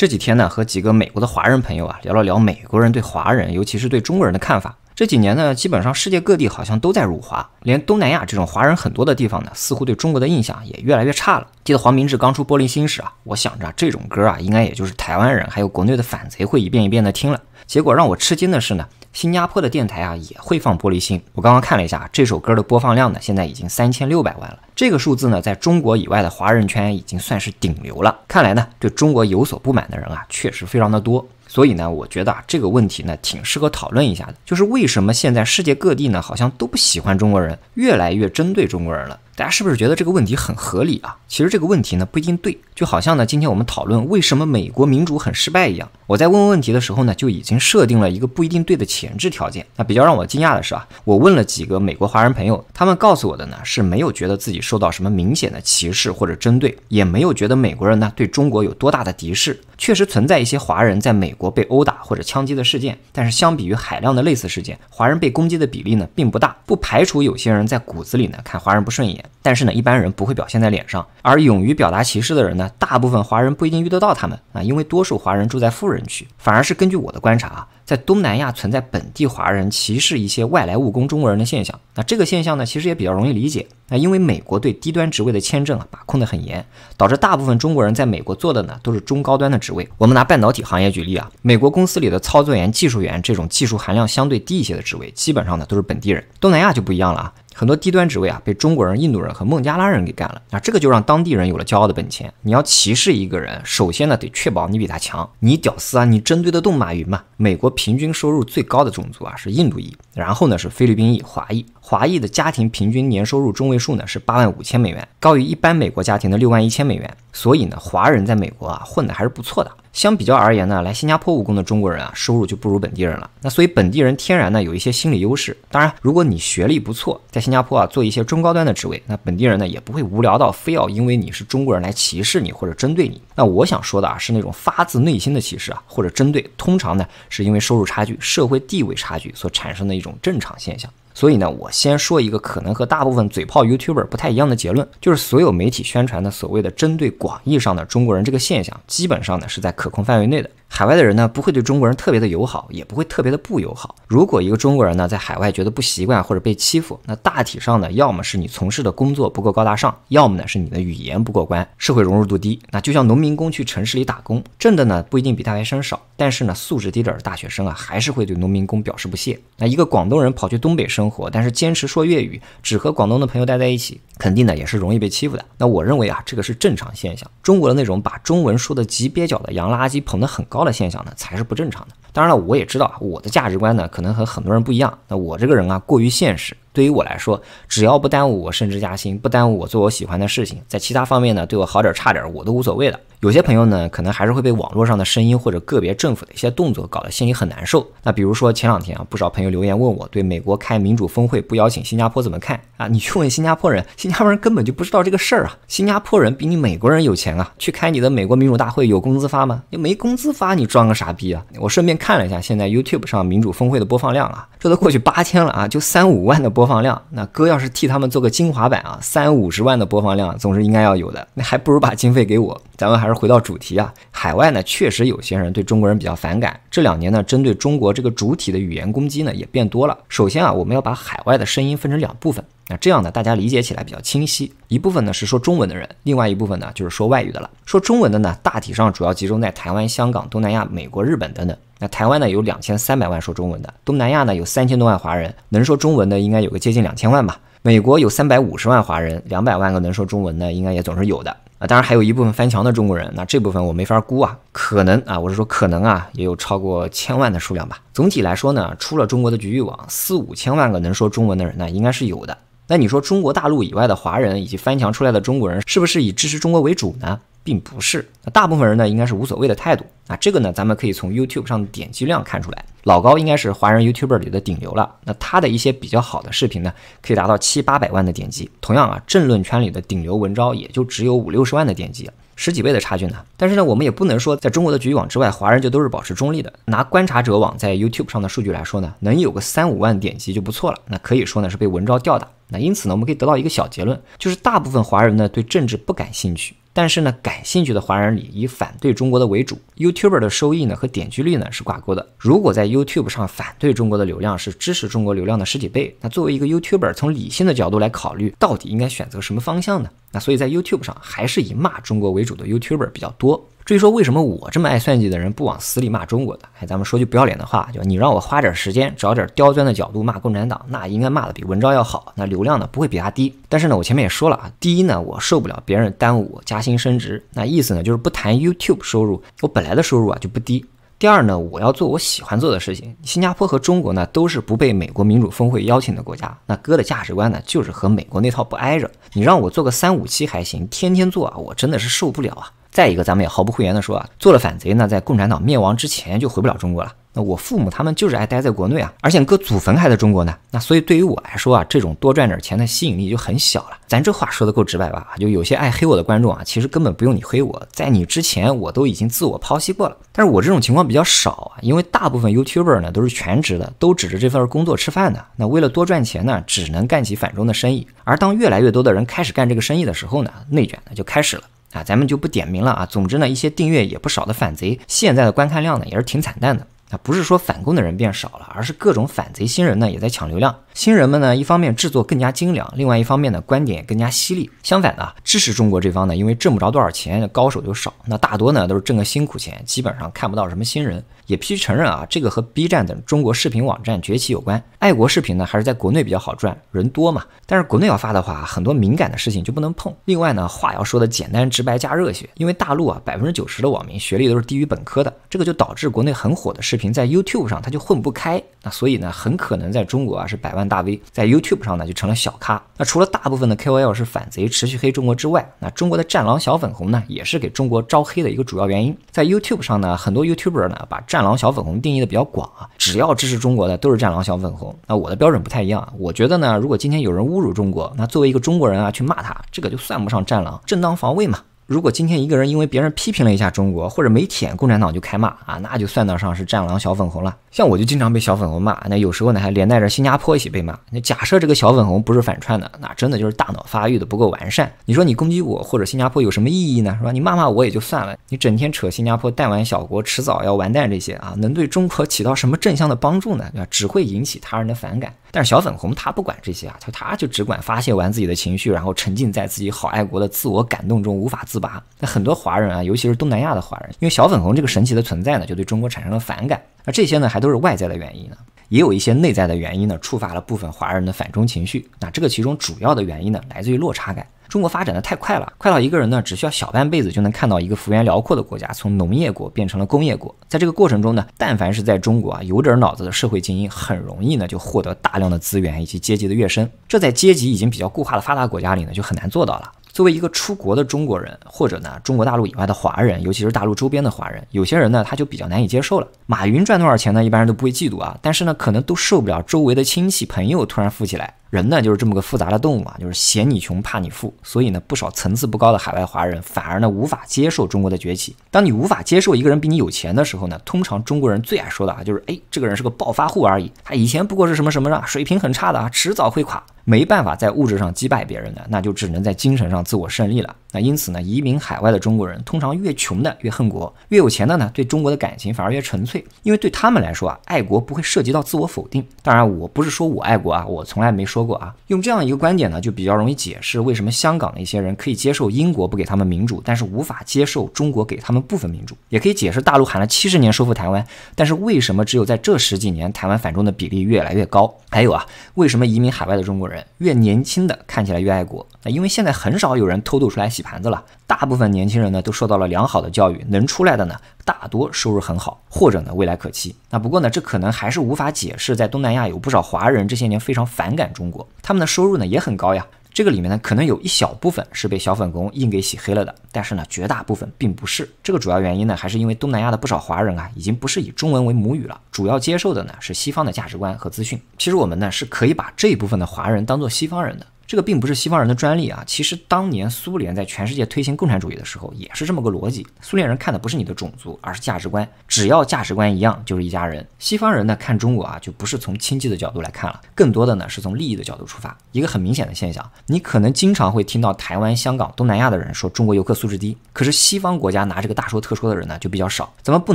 这几天呢，和几个美国的华人朋友啊聊了聊美国人对华人，尤其是对中国人的看法。这几年呢，基本上世界各地好像都在辱华，连东南亚这种华人很多的地方呢，似乎对中国的印象也越来越差了。记得黄明志刚出《玻璃心》时啊，我想着这种歌啊，应该也就是台湾人还有国内的反贼会一遍一遍的听了。结果让我吃惊的是呢。新加坡的电台啊也会放《玻璃心》。我刚刚看了一下这首歌的播放量呢，现在已经三千六百万了。这个数字呢，在中国以外的华人圈已经算是顶流了。看来呢，对中国有所不满的人啊，确实非常的多。所以呢，我觉得啊，这个问题呢，挺适合讨论一下的。就是为什么现在世界各地呢，好像都不喜欢中国人，越来越针对中国人了。大家是不是觉得这个问题很合理啊？其实这个问题呢不一定对，就好像呢今天我们讨论为什么美国民主很失败一样，我在问问题的时候呢就已经设定了一个不一定对的前置条件。那比较让我惊讶的是啊，我问了几个美国华人朋友，他们告诉我的呢是没有觉得自己受到什么明显的歧视或者针对，也没有觉得美国人呢对中国有多大的敌视。确实存在一些华人在美国被殴打或者枪击的事件，但是相比于海量的类似事件，华人被攻击的比例呢并不大。不排除有些人在骨子里呢看华人不顺眼。但是呢，一般人不会表现在脸上，而勇于表达歧视的人呢，大部分华人不一定遇得到他们啊，因为多数华人住在富人区，反而是根据我的观察啊，在东南亚存在本地华人歧视一些外来务工中国人的现象。那这个现象呢，其实也比较容易理解，那因为美国对低端职位的签证啊把控得很严，导致大部分中国人在美国做的呢都是中高端的职位。我们拿半导体行业举例啊，美国公司里的操作员、技术员这种技术含量相对低一些的职位，基本上呢都是本地人。东南亚就不一样了啊。很多低端职位啊，被中国人、印度人和孟加拉人给干了啊，这个就让当地人有了骄傲的本钱。你要歧视一个人，首先呢得确保你比他强。你屌丝啊，你针对得动马云吗？美国平均收入最高的种族啊是印度裔，然后呢是菲律宾裔、华裔。华裔的家庭平均年收入中位数呢是八万五千美元，高于一般美国家庭的六万一千美元。所以呢，华人在美国啊混得还是不错的。相比较而言呢，来新加坡务工的中国人啊，收入就不如本地人了。那所以本地人天然呢有一些心理优势。当然，如果你学历不错，在新加坡啊做一些中高端的职位，那本地人呢也不会无聊到非要因为你是中国人来歧视你或者针对你。那我想说的啊，是那种发自内心的歧视啊或者针对，通常呢是因为收入差距、社会地位差距所产生的一种正常现象。所以呢，我先说一个可能和大部分嘴炮 YouTuber 不太一样的结论，就是所有媒体宣传的所谓的针对广义上的中国人这个现象，基本上呢是在可控范围内的。海外的人呢，不会对中国人特别的友好，也不会特别的不友好。如果一个中国人呢，在海外觉得不习惯或者被欺负，那大体上呢，要么是你从事的工作不够高大上，要么呢是你的语言不过关，社会融入度低。那就像农民工去城市里打工，挣的呢不一定比大学生少，但是呢素质低点的大学生啊，还是会对农民工表示不屑。那一个广东人跑去东北生活，但是坚持说粤语，只和广东的朋友待在一起，肯定呢也是容易被欺负的。那我认为啊，这个是正常现象。中国的那种把中文说的极蹩脚的洋垃圾捧得很高。高的现象呢，才是不正常的。当然了，我也知道我的价值观呢，可能和很多人不一样。那我这个人啊，过于现实。对于我来说，只要不耽误我升职加薪，不耽误我做我喜欢的事情，在其他方面呢，对我好点儿、差点儿，我都无所谓了。有些朋友呢，可能还是会被网络上的声音或者个别政府的一些动作搞得心里很难受。那比如说前两天啊，不少朋友留言问我，对美国开民主峰会不邀请新加坡怎么看？啊，你去问新加坡人，新加坡人根本就不知道这个事儿啊。新加坡人比你美国人有钱啊，去开你的美国民主大会有工资发吗？你没工资发，你装个傻逼啊！我顺便看了一下现在 YouTube 上民主峰会的播放量啊，这都过去八天了啊，就三五万的播放量。那哥要是替他们做个精华版啊，三五十万的播放量总是应该要有的。那还不如把经费给我，咱们还。而回到主题啊，海外呢确实有些人对中国人比较反感。这两年呢，针对中国这个主体的语言攻击呢也变多了。首先啊，我们要把海外的声音分成两部分，那这样呢大家理解起来比较清晰。一部分呢是说中文的人，另外一部分呢就是说外语的了。说中文的呢，大体上主要集中在台湾、香港、东南亚、美国、日本等等。那台湾呢有两千三百万说中文的，东南亚呢有三千多万华人，能说中文的应该有个接近两千万吧。美国有三百五十万华人，两百万个能说中文的，应该也总是有的啊。当然，还有一部分翻墙的中国人，那这部分我没法估啊，可能啊，我是说可能啊，也有超过千万的数量吧。总体来说呢，出了中国的局域网，四五千万个能说中文的人呢，应该是有的。那你说中国大陆以外的华人以及翻墙出来的中国人，是不是以支持中国为主呢？并不是，那大部分人呢应该是无所谓的态度啊。这个呢，咱们可以从 YouTube 上的点击量看出来。老高应该是华人 YouTuber 里的顶流了。那他的一些比较好的视频呢，可以达到七八百万的点击。同样啊，政论圈里的顶流文章也就只有五六十万的点击，十几倍的差距呢。但是呢，我们也不能说在中国的局域网之外，华人就都是保持中立的。拿观察者网在 YouTube 上的数据来说呢，能有个三五万点击就不错了。那可以说呢是被文章吊打。那因此呢，我们可以得到一个小结论，就是大部分华人呢对政治不感兴趣。但是呢，感兴趣的华人里以反对中国的为主。YouTuber 的收益呢和点击率呢是挂钩的。如果在 YouTube 上反对中国的流量是支持中国流量的十几倍，那作为一个 YouTuber，从理性的角度来考虑，到底应该选择什么方向呢？那所以在 YouTube 上还是以骂中国为主的 YouTuber 比较多。所以说，为什么我这么爱算计的人不往死里骂中国的？哎，咱们说句不要脸的话，就你让我花点时间找点刁钻的角度骂共产党，那应该骂的比文章要好，那流量呢不会比他低。但是呢，我前面也说了啊，第一呢，我受不了别人耽误我加薪升职，那意思呢就是不谈 YouTube 收入，我本来的收入啊就不低。第二呢，我要做我喜欢做的事情。新加坡和中国呢都是不被美国民主峰会邀请的国家，那哥的价值观呢就是和美国那套不挨着。你让我做个三五七还行，天天做啊，我真的是受不了啊。再一个，咱们也毫不讳言的说啊，做了反贼，呢，在共产党灭亡之前就回不了中国了。那我父母他们就是爱待在国内啊，而且哥祖坟还在中国呢。那所以对于我来说啊，这种多赚点钱的吸引力就很小了。咱这话说的够直白吧？就有些爱黑我的观众啊，其实根本不用你黑我，在你之前我都已经自我剖析过了。但是我这种情况比较少啊，因为大部分 YouTuber 呢都是全职的，都指着这份工作吃饭的。那为了多赚钱呢，只能干起反中的生意。而当越来越多的人开始干这个生意的时候呢，内卷呢就开始了。啊，咱们就不点名了啊。总之呢，一些订阅也不少的反贼，现在的观看量呢也是挺惨淡的啊。不是说反攻的人变少了，而是各种反贼新人呢也在抢流量。新人们呢，一方面制作更加精良，另外一方面呢，观点更加犀利。相反呢，支持中国这方呢，因为挣不着多少钱，高手就少。那大多呢都是挣个辛苦钱，基本上看不到什么新人。也必须承认啊，这个和 B 站等中国视频网站崛起有关。爱国视频呢，还是在国内比较好赚，人多嘛。但是国内要发的话，很多敏感的事情就不能碰。另外呢，话要说的简单直白加热血，因为大陆啊，百分之九十的网民学历都是低于本科的，这个就导致国内很火的视频在 YouTube 上它就混不开。那所以呢，很可能在中国啊是百万大 V，在 YouTube 上呢就成了小咖。那除了大部分的 KOL 是反贼，持续黑中国之外，那中国的战狼小粉红呢，也是给中国招黑的一个主要原因。在 YouTube 上呢，很多 YouTuber 呢把战战狼小粉红定义的比较广啊，只要支持中国的都是战狼小粉红。那我的标准不太一样，我觉得呢，如果今天有人侮辱中国，那作为一个中国人啊，去骂他，这个就算不上战狼，正当防卫嘛。如果今天一个人因为别人批评了一下中国或者没舔共产党就开骂啊，那就算得上是战狼小粉红了。像我就经常被小粉红骂，那有时候呢还连带着新加坡一起被骂。那假设这个小粉红不是反串的，那真的就是大脑发育的不够完善。你说你攻击我或者新加坡有什么意义呢？是吧？你骂骂我也就算了，你整天扯新加坡弹丸小国，迟早要完蛋这些啊，能对中国起到什么正向的帮助呢？对吧？只会引起他人的反感。但是小粉红他不管这些啊，他他就只管发泄完自己的情绪，然后沉浸在自己好爱国的自我感动中无法自拔。那很多华人啊，尤其是东南亚的华人，因为小粉红这个神奇的存在呢，就对中国产生了反感。那这些呢，还都是外在的原因呢，也有一些内在的原因呢，触发了部分华人的反中情绪。那这个其中主要的原因呢，来自于落差感。中国发展的太快了，快到一个人呢只需要小半辈子就能看到一个幅员辽阔的国家从农业国变成了工业国。在这个过程中呢，但凡是在中国啊有点脑子的社会精英，很容易呢就获得大量的资源以及阶级的跃升。这在阶级已经比较固化的发达国家里呢就很难做到了。作为一个出国的中国人，或者呢中国大陆以外的华人，尤其是大陆周边的华人，有些人呢他就比较难以接受了。马云赚多少钱呢？一般人都不会嫉妒啊，但是呢可能都受不了周围的亲戚朋友突然富起来。人呢就是这么个复杂的动物啊，就是嫌你穷怕你富，所以呢不少层次不高的海外华人反而呢无法接受中国的崛起。当你无法接受一个人比你有钱的时候呢，通常中国人最爱说的啊就是哎这个人是个暴发户而已，他以前不过是什么什么啊水平很差的啊，迟早会垮。没办法在物质上击败别人的，那就只能在精神上自我胜利了。那因此呢，移民海外的中国人通常越穷的越恨国，越有钱的呢，对中国的感情反而越纯粹，因为对他们来说啊，爱国不会涉及到自我否定。当然，我不是说我爱国啊，我从来没说过啊。用这样一个观点呢，就比较容易解释为什么香港的一些人可以接受英国不给他们民主，但是无法接受中国给他们部分民主，也可以解释大陆喊了七十年收复台湾，但是为什么只有在这十几年，台湾反中的比例越来越高？还有啊，为什么移民海外的中国人越年轻的看起来越爱国？那因为现在很少有人偷渡出来洗盘子了，大部分年轻人呢都受到了良好的教育，能出来的呢大多收入很好，或者呢未来可期。那不过呢，这可能还是无法解释，在东南亚有不少华人这些年非常反感中国，他们的收入呢也很高呀。这个里面呢可能有一小部分是被小粉工硬给洗黑了的，但是呢绝大部分并不是。这个主要原因呢还是因为东南亚的不少华人啊已经不是以中文为母语了，主要接受的呢是西方的价值观和资讯。其实我们呢是可以把这一部分的华人当做西方人的。这个并不是西方人的专利啊！其实当年苏联在全世界推行共产主义的时候也是这么个逻辑。苏联人看的不是你的种族，而是价值观，只要价值观一样，就是一家人。西方人呢看中国啊，就不是从亲戚的角度来看了，更多的呢是从利益的角度出发。一个很明显的现象，你可能经常会听到台湾、香港、东南亚的人说中国游客素质低，可是西方国家拿这个大说特说的人呢就比较少。咱们不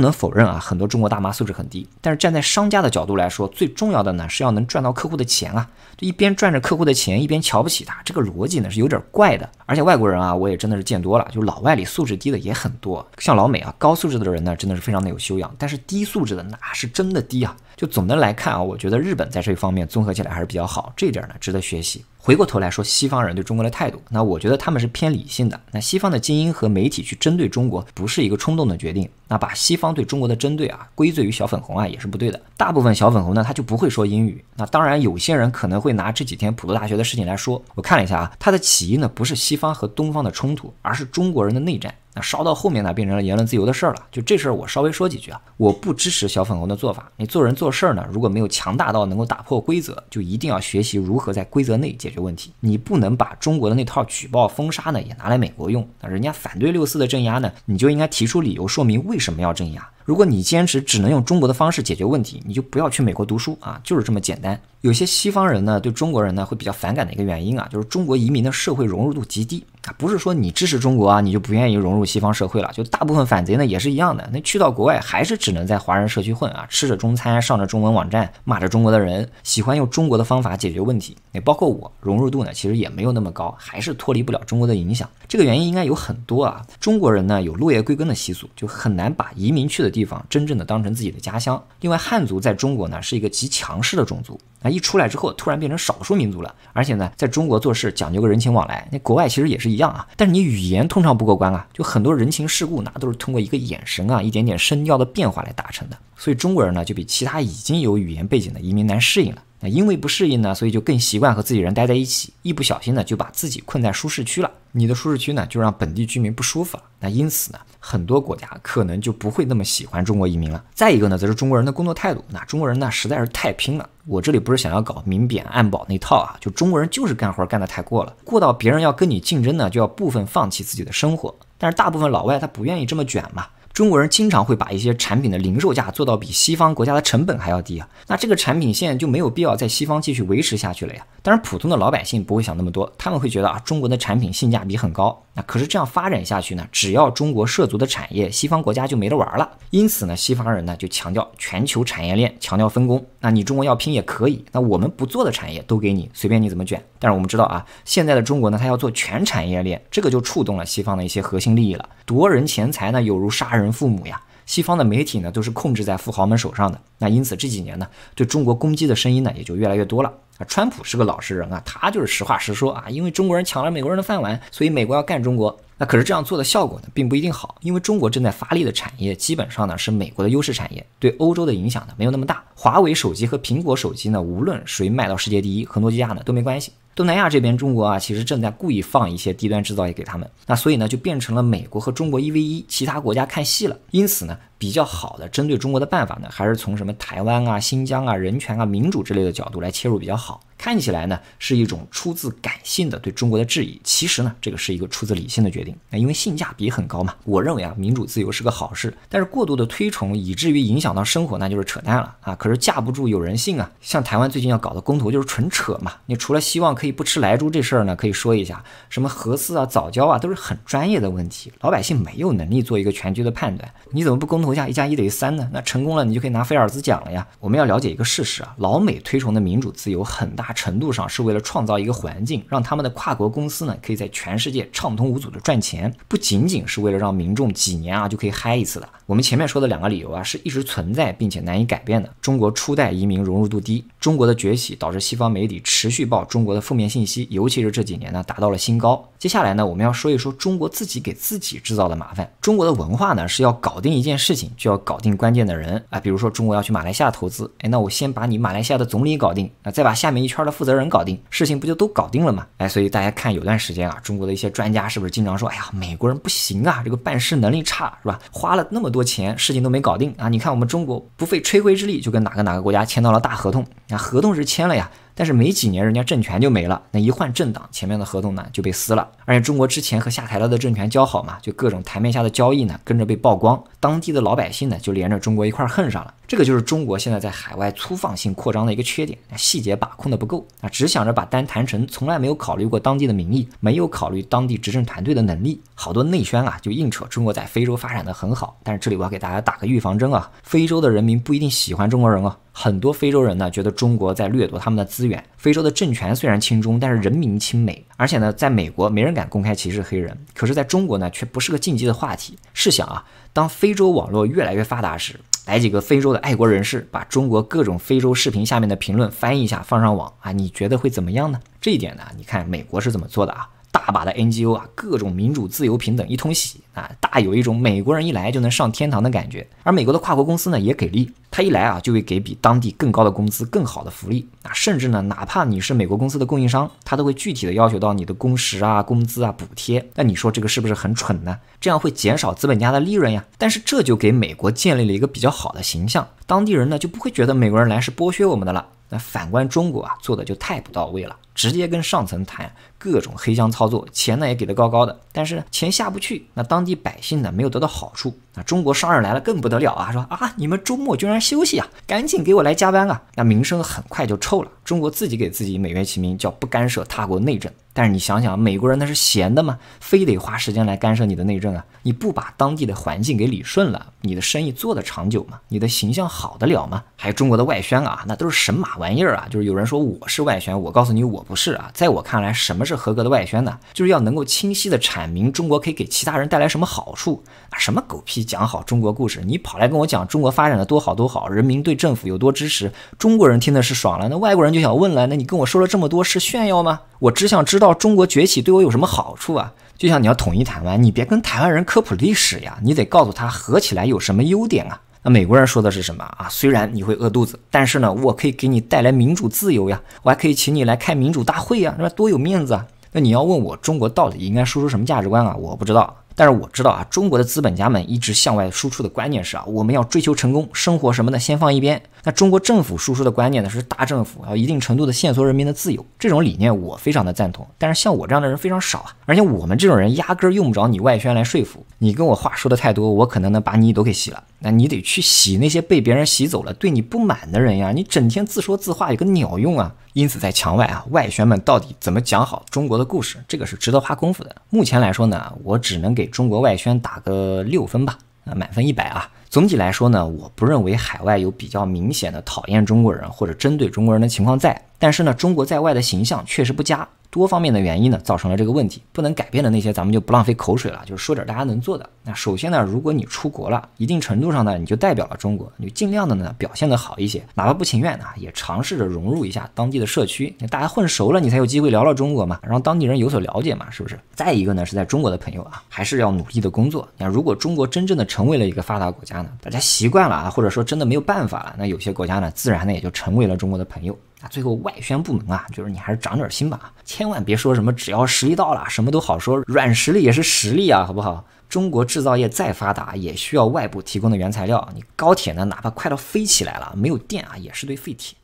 能否认啊，很多中国大妈素质很低，但是站在商家的角度来说，最重要的呢是要能赚到客户的钱啊！就一边赚着客户的钱，一边瞧。不起他这个逻辑呢是有点怪的，而且外国人啊我也真的是见多了，就老外里素质低的也很多。像老美啊，高素质的人呢真的是非常的有修养，但是低素质的那是真的低啊。就总的来看啊，我觉得日本在这一方面综合起来还是比较好，这点呢值得学习。回过头来说，西方人对中国的态度，那我觉得他们是偏理性的。那西方的精英和媒体去针对中国，不是一个冲动的决定。那把西方对中国的针对啊归罪于小粉红啊也是不对的。大部分小粉红呢他就不会说英语。那当然，有些人可能会拿这几天普渡大学的事情来说。我看了一下啊，它的起因呢不是西方和东方的冲突，而是中国人的内战。那烧到后面呢，变成了言论自由的事儿了。就这事儿，我稍微说几句啊。我不支持小粉红的做法。你做人做事儿呢，如果没有强大到能够打破规则，就一定要学习如何在规则内解决问题。你不能把中国的那套举报封杀呢，也拿来美国用。那人家反对六四的镇压呢，你就应该提出理由说明为什么要镇压。如果你坚持只能用中国的方式解决问题，你就不要去美国读书啊，就是这么简单。有些西方人呢，对中国人呢会比较反感的一个原因啊，就是中国移民的社会融入度极低。不是说你支持中国啊，你就不愿意融入西方社会了？就大部分反贼呢也是一样的，那去到国外还是只能在华人社区混啊，吃着中餐，上着中文网站，骂着中国的人，喜欢用中国的方法解决问题。那包括我，融入度呢其实也没有那么高，还是脱离不了中国的影响。这个原因应该有很多啊。中国人呢有落叶归根的习俗，就很难把移民去的地方真正的当成自己的家乡。另外，汉族在中国呢是一个极强势的种族啊，一出来之后突然变成少数民族了。而且呢，在中国做事讲究个人情往来，那国外其实也是。一样啊，但是你语言通常不过关啊，就很多人情世故，那都是通过一个眼神啊、一点点声调的变化来达成的，所以中国人呢，就比其他已经有语言背景的移民难适应了。因为不适应呢，所以就更习惯和自己人待在一起，一不小心呢就把自己困在舒适区了。你的舒适区呢就让本地居民不舒服了。那因此呢，很多国家可能就不会那么喜欢中国移民了。再一个呢，则是中国人的工作态度。那中国人呢实在是太拼了。我这里不是想要搞明贬暗保那套啊，就中国人就是干活干得太过了，过到别人要跟你竞争呢，就要部分放弃自己的生活。但是大部分老外他不愿意这么卷嘛。中国人经常会把一些产品的零售价做到比西方国家的成本还要低啊，那这个产品线就没有必要在西方继续维持下去了呀。当然，普通的老百姓不会想那么多，他们会觉得啊，中国的产品性价比很高。那可是这样发展下去呢，只要中国涉足的产业，西方国家就没得玩了。因此呢，西方人呢就强调全球产业链，强调分工。那你中国要拼也可以，那我们不做的产业都给你，随便你怎么卷。但是我们知道啊，现在的中国呢，它要做全产业链，这个就触动了西方的一些核心利益了，夺人钱财呢，有如杀人。人父母呀，西方的媒体呢都是控制在富豪们手上的，那因此这几年呢对中国攻击的声音呢也就越来越多了。啊，川普是个老实人啊，他就是实话实说啊，因为中国人抢了美国人的饭碗，所以美国要干中国。那可是这样做的效果呢并不一定好，因为中国正在发力的产业基本上呢是美国的优势产业，对欧洲的影响呢没有那么大。华为手机和苹果手机呢无论谁卖到世界第一和诺基亚呢都没关系。东南亚这边，中国啊，其实正在故意放一些低端制造业给他们，那所以呢，就变成了美国和中国一 v 一，其他国家看戏了。因此呢，比较好的针对中国的办法呢，还是从什么台湾啊、新疆啊、人权啊、民主之类的角度来切入比较好。看起来呢是一种出自感性的对中国的质疑，其实呢这个是一个出自理性的决定。那因为性价比很高嘛，我认为啊民主自由是个好事，但是过度的推崇以至于影响到生活那就是扯淡了啊。可是架不住有人信啊，像台湾最近要搞的公投就是纯扯嘛。你除了希望可以不吃莱猪这事儿呢，可以说一下什么核四啊、早教啊都是很专业的问题，老百姓没有能力做一个全局的判断。你怎么不公投一下一加一等于三呢？那成功了你就可以拿菲尔兹奖了呀。我们要了解一个事实啊，老美推崇的民主自由很大。大程度上是为了创造一个环境，让他们的跨国公司呢，可以在全世界畅通无阻的赚钱，不仅仅是为了让民众几年啊就可以嗨一次的。我们前面说的两个理由啊，是一直存在并且难以改变的。中国初代移民融入度低，中国的崛起导致西方媒体持续报中国的负面信息，尤其是这几年呢，达到了新高。接下来呢，我们要说一说中国自己给自己制造的麻烦。中国的文化呢，是要搞定一件事情，就要搞定关键的人啊。比如说，中国要去马来西亚投资，哎，那我先把你马来西亚的总理搞定，那再把下面一圈的负责人搞定，事情不就都搞定了吗？哎，所以大家看，有段时间啊，中国的一些专家是不是经常说，哎呀，美国人不行啊，这个办事能力差，是吧？花了那么多钱，事情都没搞定啊。你看我们中国不费吹灰之力，就跟哪个哪个国家签到了大合同，啊，合同是签了呀。但是没几年，人家政权就没了。那一换政党，前面的合同呢就被撕了。而且中国之前和下台了的政权交好嘛，就各种台面下的交易呢跟着被曝光。当地的老百姓呢就连着中国一块恨上了。这个就是中国现在在海外粗放性扩张的一个缺点，细节把控的不够啊，只想着把单谈成，从来没有考虑过当地的民意，没有考虑当地执政团队的能力。好多内宣啊就硬扯中国在非洲发展的很好，但是这里我要给大家打个预防针啊，非洲的人民不一定喜欢中国人啊。很多非洲人呢，觉得中国在掠夺他们的资源。非洲的政权虽然亲中，但是人民亲美。而且呢，在美国没人敢公开歧视黑人，可是在中国呢，却不是个禁忌的话题。试想啊，当非洲网络越来越发达时，来几个非洲的爱国人士，把中国各种非洲视频下面的评论翻译一下，放上网啊，你觉得会怎么样呢？这一点呢，你看美国是怎么做的啊？大把的 NGO 啊，各种民主、自由、平等一通洗啊，大有一种美国人一来就能上天堂的感觉。而美国的跨国公司呢也给力，他一来啊就会给比当地更高的工资、更好的福利啊，甚至呢，哪怕你是美国公司的供应商，他都会具体的要求到你的工时啊、工资啊、补贴。那你说这个是不是很蠢呢？这样会减少资本家的利润呀，但是这就给美国建立了一个比较好的形象，当地人呢就不会觉得美国人来是剥削我们的了。那反观中国啊，做的就太不到位了，直接跟上层谈。各种黑箱操作，钱呢也给的高高的，但是钱下不去，那当地百姓呢没有得到好处，那中国商人来了更不得了啊，说啊你们周末居然休息啊，赶紧给我来加班啊，那名声很快就臭了。中国自己给自己美名其名，叫不干涉他国内政。但是你想想，美国人那是闲的吗？非得花时间来干涉你的内政啊？你不把当地的环境给理顺了，你的生意做得长久吗？你的形象好得了吗？还有中国的外宣啊，那都是神马玩意儿啊？就是有人说我是外宣，我告诉你我不是啊。在我看来，什么是合格的外宣呢？就是要能够清晰地阐明中国可以给其他人带来什么好处啊！什么狗屁讲好中国故事？你跑来跟我讲中国发展的多好多好，人民对政府有多支持，中国人听的是爽了，那外国人就。就想问了，那你跟我说了这么多是炫耀吗？我只想知道中国崛起对我有什么好处啊？就像你要统一台湾，你别跟台湾人科普历史呀，你得告诉他合起来有什么优点啊？那美国人说的是什么啊？虽然你会饿肚子，但是呢，我可以给你带来民主自由呀，我还可以请你来开民主大会呀，那多有面子啊？那你要问我中国到底应该输出什么价值观啊？我不知道，但是我知道啊，中国的资本家们一直向外输出的观念是啊，我们要追求成功，生活什么的先放一边。那中国政府输出的观念呢是大政府要一定程度的限缩人民的自由，这种理念我非常的赞同。但是像我这样的人非常少啊，而且我们这种人压根儿用不着你外宣来说服，你跟我话说的太多，我可能能把你都给洗了。那你得去洗那些被别人洗走了、对你不满的人呀，你整天自说自话有个鸟用啊。因此，在墙外啊，外宣们到底怎么讲好中国的故事，这个是值得花功夫的。目前来说呢，我只能给中国外宣打个六分吧，啊，满分一百啊。总体来说呢，我不认为海外有比较明显的讨厌中国人或者针对中国人的情况在，但是呢，中国在外的形象确实不佳。多方面的原因呢，造成了这个问题，不能改变的那些咱们就不浪费口水了，就是说点大家能做的。那首先呢，如果你出国了，一定程度上呢，你就代表了中国，你尽量的呢表现的好一些，哪怕不情愿呢，也尝试着融入一下当地的社区，那大家混熟了，你才有机会聊聊中国嘛，让当地人有所了解嘛，是不是？再一个呢，是在中国的朋友啊，还是要努力的工作。那如果中国真正的成为了一个发达国家呢，大家习惯了啊，或者说真的没有办法了，那有些国家呢，自然呢也就成为了中国的朋友。最后外宣部门啊，就是你还是长点心吧，千万别说什么只要实力到了什么都好说，软实力也是实力啊，好不好？中国制造业再发达，也需要外部提供的原材料。你高铁呢，哪怕快到飞起来了，没有电啊，也是堆废铁。